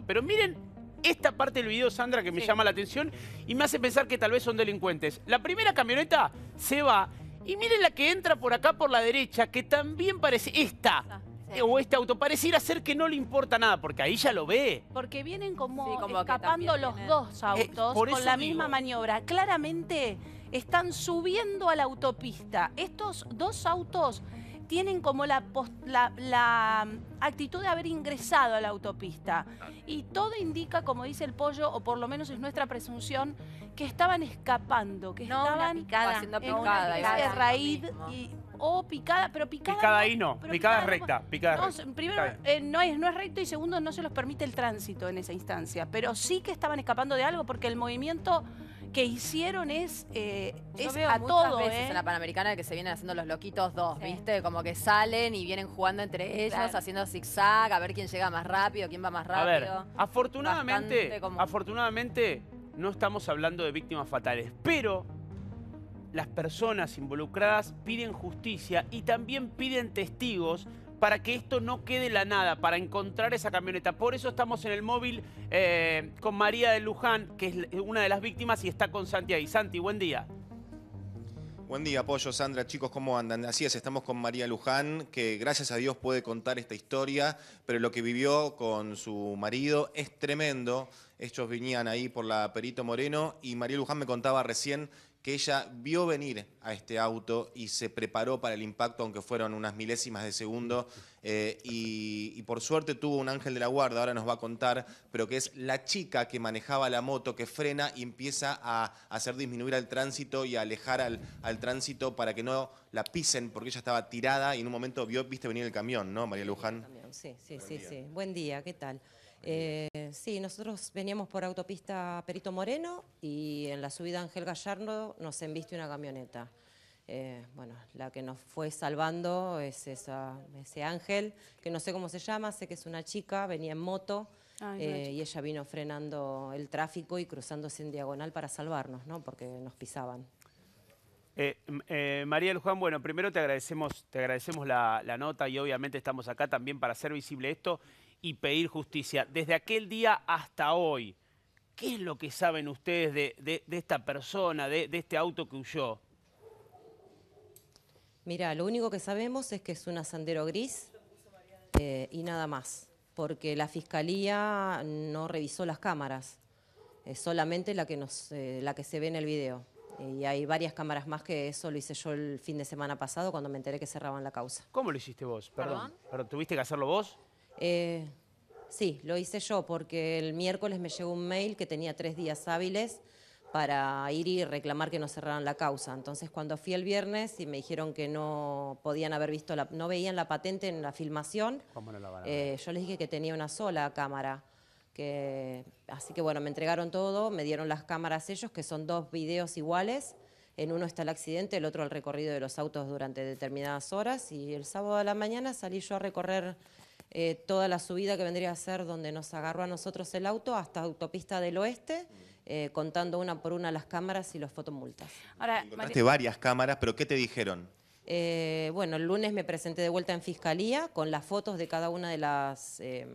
Pero miren esta parte del video, Sandra, que me llama la atención y me hace pensar que tal vez son delincuentes. La primera camioneta se va y miren la que entra por acá por la derecha, que también parece esta. O este auto pareciera ser que no le importa nada, porque ahí ya lo ve. Porque vienen como, escapando los dos eh, autos con la misma maniobra. Claramente están subiendo a la autopista. Estos dos autos tienen como la, la, mm, actitud de haber ingresado a la autopista. Y todo indica, como dice el pollo, o por lo menos es nuestra presunción, que estaban escapando, que no, estaban picada, haciendo picada, Es raíz y o oh, picada, pero picada. Picada ahí no, picada, es recta. Picada no, Primero, eh, no, es, no es recto y segundo, no se los permite el tránsito en esa instancia. Pero sí que estaban escapando de algo porque el movimiento que hicieron es, eh, es a todas todo. veces ¿eh? en la Panamericana que se vienen haciendo los loquitos dos, ¿viste? Como que salen y vienen jugando entre ellos, haciendo zigzag, a ver quién llega más rápido, quién va más rápido. afortunadamente, afortunadamente no estamos hablando de víctimas fatales, pero las personas involucradas piden justicia y también piden testigos para que esto no quede la nada, para encontrar esa camioneta. Por eso estamos en el móvil eh, con María de Luján, que es una de las víctimas y está con Santi ahí. Santi, buen día. Buen día, apoyo Sandra, chicos, ¿cómo andan? Así es, estamos con María Luján, que gracias a Dios puede contar esta historia, pero lo que vivió con su marido es tremendo. Ellos venían ahí por la Perito Moreno y María Luján me contaba recién que ella vio venir a este auto y se preparó para el impacto, aunque fueron unas milésimas de segundo, eh, y, por suerte tuvo un ángel de la guarda, ahora nos va a contar, pero que es la chica que manejaba la moto, que frena y empieza a hacer disminuir al tránsito y a alejar al, tránsito para que no la pisen, porque ella estaba tirada y en un momento vio, viste venir el camión, ¿no, María Luján? Sí, sí, sí, sí. Buen día, ¿qué tal? Eh, sí, nosotros veníamos por autopista Perito Moreno y en la subida Ángel Gallardo nos embiste una camioneta. Eh, bueno, la que nos fue salvando es esa, ese ángel, que no sé cómo se llama, sé que es una chica, venía en moto ah, eh, y ella vino frenando el tráfico y cruzándose en diagonal para salvarnos, ¿no? Porque nos pisaban. María el Juan, bueno, primero te agradecemos, te agradecemos la, la, nota y obviamente estamos acá también para hacer visible esto y pedir justicia. Desde aquel día hasta hoy, ¿qué es lo que saben ustedes de, esta persona, de, este auto que huyó? Mira, lo único que sabemos es que es un sandero gris eh, y nada más, porque la fiscalía no revisó las cámaras, solamente la que, nos, eh, la que se ve en el video. Y hay varias cámaras más que eso lo hice yo el fin de semana pasado cuando me enteré que cerraban la causa. ¿Cómo lo hiciste vos? Perdón. ¿Perdón? ¿Tuviste que hacerlo vos? Eh, sí, lo hice yo porque el miércoles me llegó un mail que tenía tres días hábiles para ir y reclamar que no cerraran la causa. Entonces, cuando fui el viernes y me dijeron que no podían haber visto, la, no veían la patente en la filmación, eh, yo les dije que tenía una sola cámara. así que bueno, me entregaron todo, me dieron las cámaras ellos, que son dos videos iguales. En uno está el accidente, el otro el recorrido de los autos durante determinadas horas. Y el sábado de la mañana salí yo a recorrer eh, toda la subida que vendría a ser donde nos agarró a nosotros el auto hasta Autopista del Oeste, eh, contando una por una las cámaras y los fotomultas. Ahora, Encontraste varias cámaras, pero ¿qué te dijeron? Eh, bueno, el lunes me presenté de vuelta en fiscalía con las fotos de cada una de las em,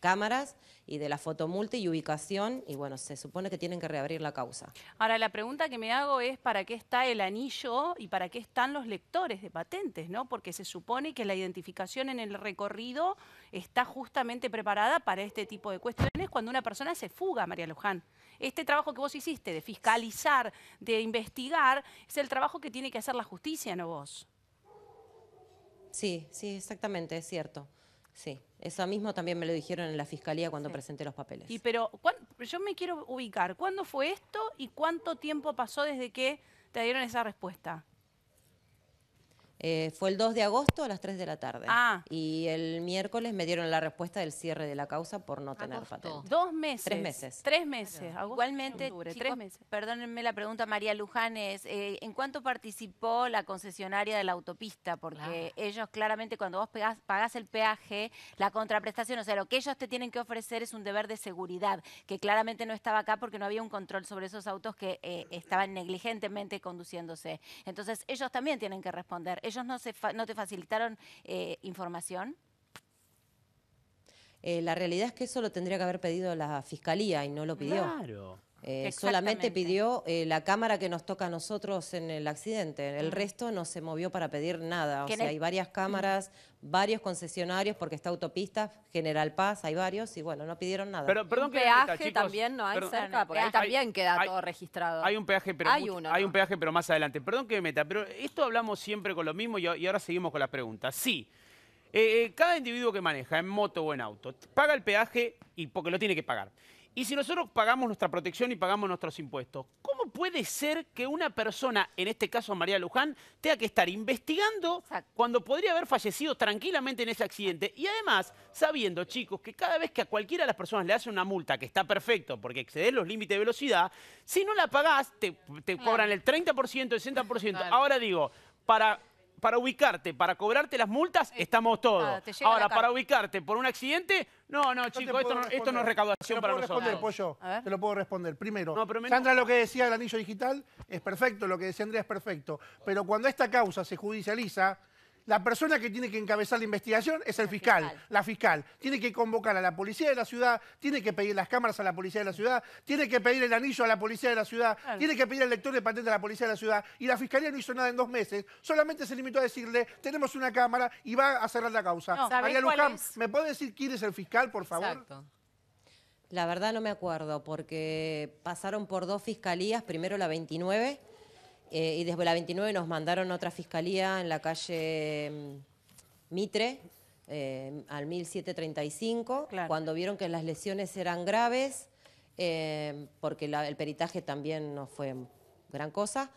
cámaras y de la fotomulta y ubicación, y bueno, se supone que tienen que reabrir la causa. Ahora, la pregunta que me hago es para qué está el anillo y para qué están los lectores de patentes, ¿no? Porque se supone que la identificación en el recorrido está justamente preparada para este tipo de cuestiones cuando una persona se fuga, María Luján. Este trabajo que vos hiciste de fiscalizar, de investigar, es el trabajo que tiene que hacer la justicia, ¿no vos? Sí, sí, exactamente, es cierto. Sí, eso mismo también me lo dijeron en la fiscalía cuando presenté los papeles. Y pero yo me quiero ubicar, ¿cuándo fue esto y cuánto tiempo pasó desde que te dieron esa respuesta? Eh, fue el 2 de agosto a las 3 de la tarde. Ah. Y el miércoles me dieron la respuesta del cierre de la causa por no tener agosto. Dos meses. Tres meses. Tres meses. Igualmente, tres meses. perdónenme la pregunta, María Luján eh, ¿en cuánto participó la concesionaria de la autopista? Porque ellos claramente cuando vos pagás el peaje, la contraprestación, o sea, lo que ellos te tienen que ofrecer es un deber de seguridad, que claramente no estaba acá porque no había un control sobre esos autos que eh, estaban negligentemente conduciéndose. Entonces, ellos también tienen que responder ¿Ellos no, no te facilitaron eh, información? Eh, la realidad es que eso lo tendría que haber pedido la fiscalía y no lo pidió. Claro. Eh, solamente pidió eh, la cámara que nos toca a nosotros en el accidente. El resto no se movió para pedir nada. O sea, hay varias cámaras, varios concesionarios, porque está autopista, General Paz, hay varios, y bueno, no pidieron nada. Pero, perdón peaje también no hay cerca, porque ahí también queda todo registrado. Hay un peaje, pero hay, hay un peaje, pero más adelante. Perdón que me meta, pero esto hablamos siempre con lo mismo y, ahora seguimos con las preguntas. Sí. Eh, cada individuo que maneja en moto o en auto paga el peaje y porque lo tiene que pagar. Y si nosotros pagamos nuestra protección y pagamos nuestros impuestos, ¿cómo puede ser que una persona, en este caso María Luján, tenga que estar investigando cuando podría haber fallecido tranquilamente en ese accidente? Y además, sabiendo, chicos, que cada vez que a cualquiera de las personas le hacen una multa, que está perfecto porque excedes los límites de velocidad, si no la pagás, te cobran el 30%, el 60%. Ahora digo, para para ubicarte, para cobrarte las multas, estamos ah, todos. Ahora, para ubicarte por un accidente, no, no, chicos, esto, no, es recaudación para nosotros. Te lo puedo responder, Pollo. Te lo puedo responder. Primero, Sandra lo que decía el anillo digital es perfecto, lo que decía Andrea es perfecto. Pero cuando esta causa se judicializa, la persona que tiene que encabezar la investigación es el, fiscal, la fiscal. Tiene que convocar a la policía de la ciudad, tiene que pedir las cámaras a la policía de la ciudad, tiene que pedir el anillo a la policía de la ciudad, tiene que pedir el lector de patente a la policía de la ciudad. Y la fiscalía no hizo nada en dos meses, solamente se limitó a decirle, tenemos una cámara y va a cerrar la causa. María Luján, ¿me puede decir quién es el fiscal, por favor? Exacto. La verdad no me acuerdo, porque pasaron por dos fiscalías, primero la 29 eh, y desde la 29 nos mandaron a otra fiscalía en la calle mm, Mitre, eh, al 1735, cuando vieron que las lesiones eran graves, eh, porque el peritaje también no fue gran cosa.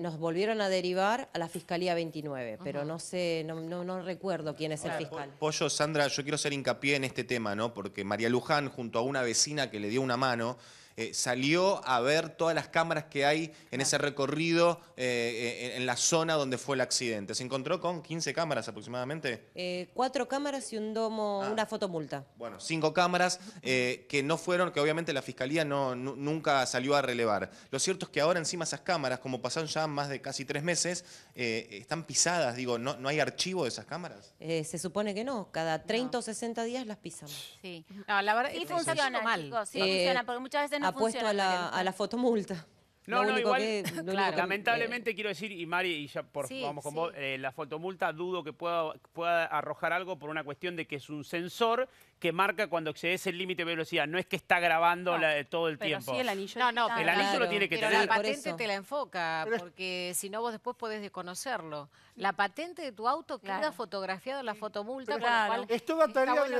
nos volvieron a derivar a la Fiscalía 29, pero no sé, no, recuerdo quién es el fiscal. Pollo, Sandra, yo quiero hacer hincapié en este tema, ¿no? Porque María Luján, junto a una vecina que le dio una mano, eh, salió a ver todas las cámaras que hay en ese recorrido eh, eh, en, la zona donde fue el accidente. Se encontró con 15 cámaras aproximadamente. cuatro cámaras y un domo, ah. una fotomulta. Bueno, cinco cámaras que no fueron, que obviamente la fiscalía no, nunca salió a relevar. Lo cierto es que ahora encima esas cámaras, como pasaron ya más de casi tres meses, están pisadas. Digo, ¿no, ¿no hay archivo de esas cámaras? se supone que no. Cada 30 o 60 días las pisamos. Sí. y funciona, mal. sí. funciona, porque muchas veces no apuesto a la, a fotomulta. No, no, igual, lamentablemente quiero decir, y Mari, y ya por, vamos con eh, la fotomulta dudo que pueda, pueda arrojar algo por una cuestión de que es un sensor que marca cuando excedes el límite de velocidad. No es que está grabando todo el tiempo. el anillo. No, no, el anillo lo tiene que tener. La patente te la enfoca, porque si no vos después podés desconocerlo. La patente de tu auto queda fotografiada en la fotomulta, claro. lo cual es toda tarea de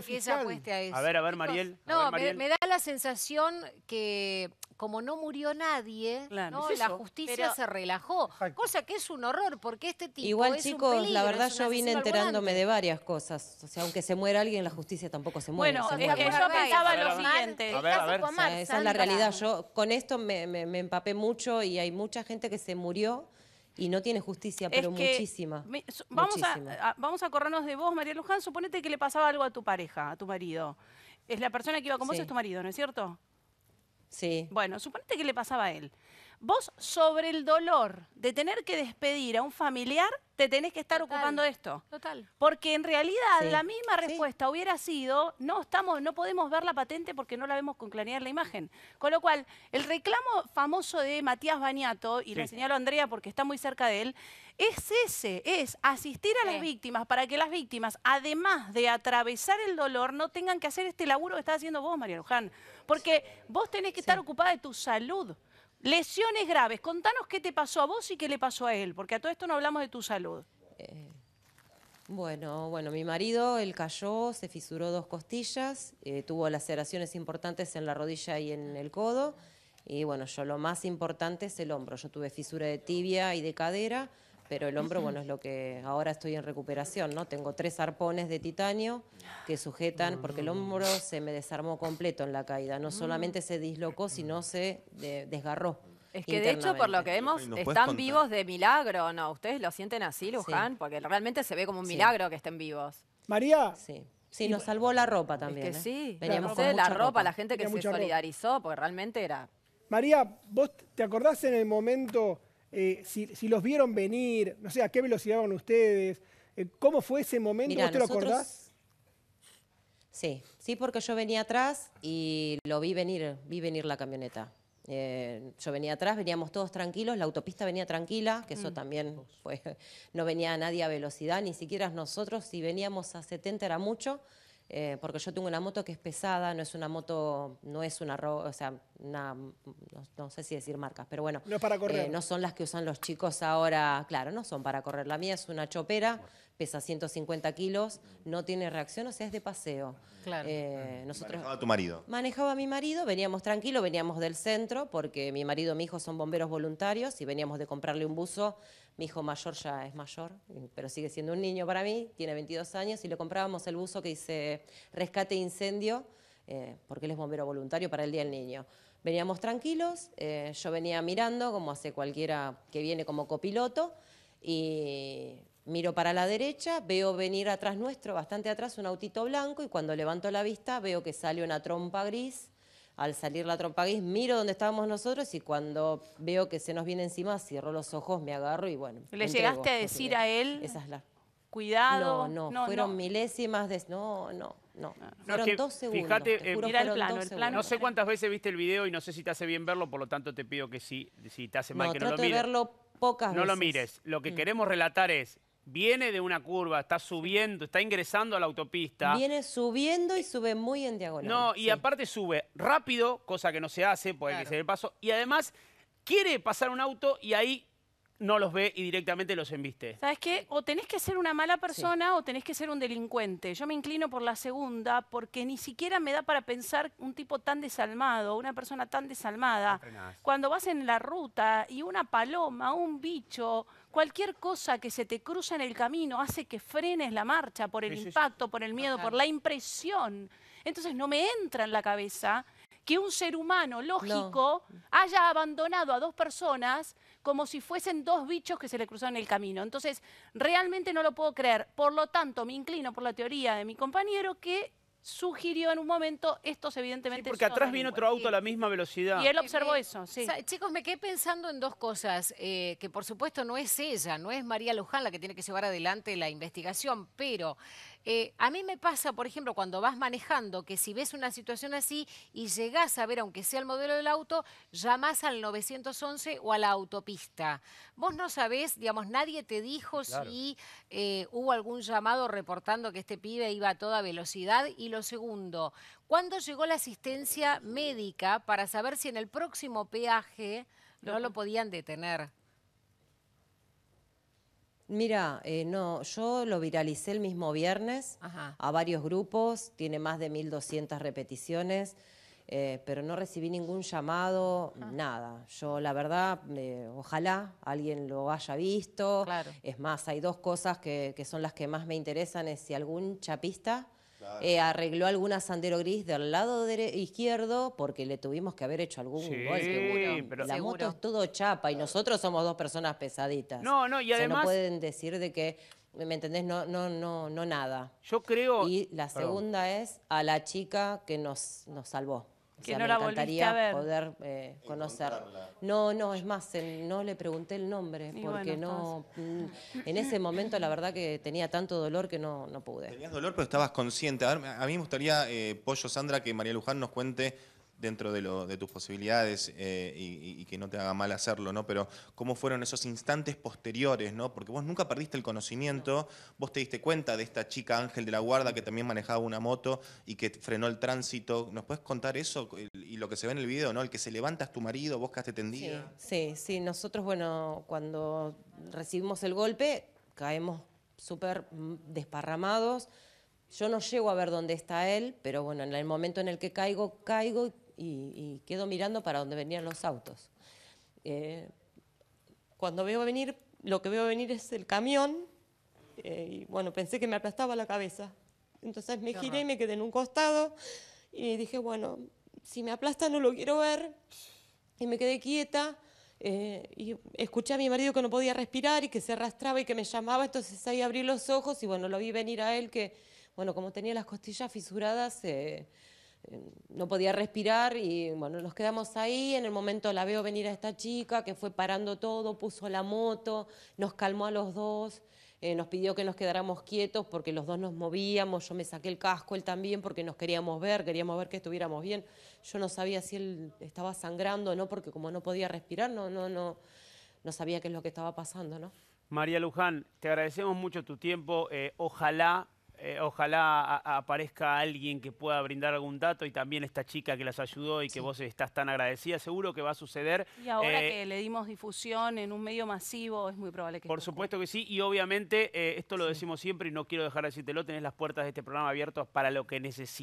A, ver, a ver, Mariel. No, me da la sensación que como no murió nadie, la justicia se relajó. Cosa que es un horror, porque este tipo. Igual, es chicos, un la verdad yo vine enterándome de varias cosas. O sea, aunque se muera alguien, la justicia tampoco se muere. Bueno, yo pensaba lo siguiente. esa es la realidad. Yo con esto me, empapé mucho y hay mucha gente que se murió. Y no tiene justicia, pero muchísima. vamos, A, vamos a corrernos de vos, María Luján. Suponete que le pasaba algo a tu pareja, a tu marido. Es la persona que iba con vos, es tu marido, ¿no es cierto? Sí. Bueno, suponete que le pasaba a él. Vos sobre el dolor de tener que despedir a un familiar, te tenés que estar ocupando de esto. Total. Porque en realidad la misma respuesta hubiera sido, no estamos, no podemos ver la patente porque no la vemos con claridad en la imagen. Con lo cual, el reclamo famoso de Matías Bañato, y le señalo a Andrea porque está muy cerca de él, es ese, es asistir a las víctimas para que las víctimas, además de atravesar el dolor, no tengan que hacer este laburo que estás haciendo vos, María Luján. Porque vos tenés que estar ocupada de tu salud. Lesiones graves. Contanos qué te pasó a vos y qué le pasó a él, porque a todo esto no hablamos de tu salud. Eh, bueno, bueno, mi marido, él cayó, se fisuró dos costillas, eh, tuvo laceraciones importantes en la rodilla y en el codo. Y bueno, yo lo más importante es el hombro. Yo tuve fisura de tibia y de cadera pero el hombro, bueno, es lo que ahora estoy en recuperación, ¿no? Tengo tres arpones de titanio que sujetan, porque el hombro se me desarmó completo en la caída, no mm. solamente se dislocó, mm. sino se desgarró. Es que de hecho, por lo que vemos, están vivos de milagro, ¿no? ¿Ustedes lo sienten así, Luján? Porque realmente se ve como un milagro que estén vivos. María. Sí. Sí, nos salvó la ropa también. ¿eh? sí, veníamos la ropa, la, ropa, la gente que se solidarizó, porque realmente era... María, ¿vos te acordás en el momento eh, si, los vieron venir, no sé, a qué velocidad van ustedes, eh, cómo fue ese momento, ¿Usted lo acordás? Sí, sí, porque yo venía atrás y lo vi venir, vi venir la camioneta. Eh, yo venía atrás, veníamos todos tranquilos, la autopista venía tranquila, que eso mm. también no venía nadie a velocidad, ni siquiera nosotros, si veníamos a 70 era mucho, eh, porque yo tengo una moto que es pesada, no es una moto, no es una, o sea, no, sé si decir marcas, pero bueno. No para correr. Eh, no son las que usan los chicos ahora, claro, no son para correr. La mía es una chopera pesa 150 kilos, no tiene reacción, o sea, es de paseo. Claro. Eh, nosotros manejaba tu marido. Manejaba a mi marido, veníamos tranquilos, veníamos del centro, porque mi marido y mi hijo son bomberos voluntarios y veníamos de comprarle un buzo. Mi hijo mayor ya es mayor, pero sigue siendo un niño para mí, tiene 22 años, y le comprábamos el buzo que dice rescate incendio, eh, porque él es bombero voluntario para el Día del Niño. Veníamos tranquilos, eh, yo venía mirando, como hace cualquiera que viene como copiloto, y Miro para la derecha, veo venir atrás nuestro, bastante atrás, un autito blanco y cuando levanto la vista veo que sale una trompa gris. Al salir la trompa gris miro donde estábamos nosotros y cuando veo que se nos viene encima cierro los ojos, me agarro y bueno. ¿Le llegaste a decir a él? Esa es la... Cuidado. No, no, fueron milésimas de... No, no. No, ah. fueron dos segundos. Fíjate, eh, mira el plano, No sé cuántas veces viste el video y no sé si te hace bien verlo, por lo tanto te pido que sí, si te hace mal que no lo mires. No verlo pocas no veces. No lo mires. Lo que mm. queremos relatar es viene de una curva, está subiendo, está ingresando a la autopista. Viene subiendo y sube muy en diagonal. No, y aparte sube rápido, cosa que no se hace, puede que se el paso. Y además quiere pasar un auto y ahí no los ve y directamente los embiste. ¿Sabes qué? O tenés que ser una mala persona o tenés que ser un delincuente. Yo me inclino por la segunda porque ni siquiera me da para pensar un tipo tan desalmado, una persona tan desalmada. Cuando vas en la ruta y una paloma, un bicho, cualquier cosa que se te cruza en el camino hace que frenes la marcha por el impacto, por el miedo, por la impresión. Entonces no me entra en la cabeza que un ser humano lógico haya abandonado a dos personas como si fuesen dos bichos que se le cruzaron el camino. Entonces, realmente no lo puedo creer. Por lo tanto, me inclino por la teoría de mi compañero que sugirió en un momento, estos evidentemente... Sí, porque atrás viene otro auto a la misma velocidad. Y él observó eso, sí. Chicos, me quedé pensando en dos cosas, eh, que por supuesto no es ella, no es María Luján la que tiene que llevar adelante la investigación, pero eh, a mí me pasa, por ejemplo, cuando vas manejando, que si ves una situación así y llegás a ver, aunque sea el modelo del auto, llamás al 911 o a la autopista. Vos no sabés, digamos, nadie te dijo si eh, hubo algún llamado reportando que este pibe iba a toda velocidad. Y lo segundo, ¿cuándo llegó la asistencia médica para saber si en el próximo peaje no lo podían detener? Mira, eh, no, yo lo viralicé el mismo viernes a varios grupos, tiene más de 1.200 repeticiones, eh, pero no recibí ningún llamado, nada. Yo, la verdad, eh, ojalá alguien lo haya visto. Es más, hay dos cosas que, que, son las que más me interesan, es si algún chapista eh, arregló alguna Sandero Gris del lado izquierdo porque le tuvimos que haber hecho algún seguro. Pero la moto es todo chapa y nosotros somos dos personas pesaditas. No, no, y además... no pueden decir de que... ¿Me entendés? No, no, no, no nada. Yo creo... Y la segunda es a la chica que nos, nos salvó que no me la encantaría a poder eh, conocer. No, no, es más, no le pregunté el nombre, porque no. Mm, en ese momento, la verdad que tenía tanto dolor que no, no pude. Tenías dolor, pero estabas consciente. A, a mí me gustaría, eh, Pollo Sandra, que María Luján nos cuente dentro de, tus posibilidades eh, y, que no te haga mal hacerlo, ¿no? Pero cómo fueron esos instantes posteriores, ¿no? Porque vos nunca perdiste el conocimiento, vos te diste cuenta de esta chica Ángel de la Guarda que también manejaba una moto y que frenó el tránsito. ¿Nos puedes contar eso y lo que se ve en el video, ¿no? El que se levanta es tu marido, vos quedaste tendida. Sí, sí, sí. nosotros, bueno, cuando recibimos el golpe, caemos súper desparramados. Yo no llego a ver dónde está él, pero bueno, en el momento en el que caigo, caigo y, quedo mirando para donde venían los autos. Eh, cuando veo venir, lo que veo venir es el camión, eh, y bueno, pensé que me aplastaba la cabeza. Entonces me giré y me quedé en un costado y dije, bueno, si me aplasta no lo quiero ver. Y me quedé quieta eh, y escuché a mi marido que no podía respirar y que se arrastraba y que me llamaba. Entonces ahí abrí los ojos y bueno, lo vi venir a él que, bueno, como tenía las costillas fisuradas, no podía respirar y bueno, nos quedamos ahí, en el momento la veo venir a esta chica que fue parando todo, puso la moto, nos calmó a los dos, eh, nos pidió que nos quedáramos quietos porque los dos nos movíamos, yo me saqué el casco, él también, porque nos queríamos ver, queríamos ver que estuviéramos bien. Yo no sabía si él estaba sangrando o no, porque como no podía respirar, no, no, no, no sabía qué es lo que estaba pasando, ¿no? María Luján, te agradecemos mucho tu tiempo, eh, ojalá eh, ojalá aparezca alguien que pueda brindar algún dato y también esta chica que las ayudó y que vos estás tan agradecida, seguro que va a suceder. Y ahora eh, que le dimos difusión en un medio masivo, es muy probable que... Por supuesto que sí, y obviamente, eh, esto lo decimos siempre y no quiero dejar de decírtelo, tenés las puertas de este programa abiertas para lo que necesites.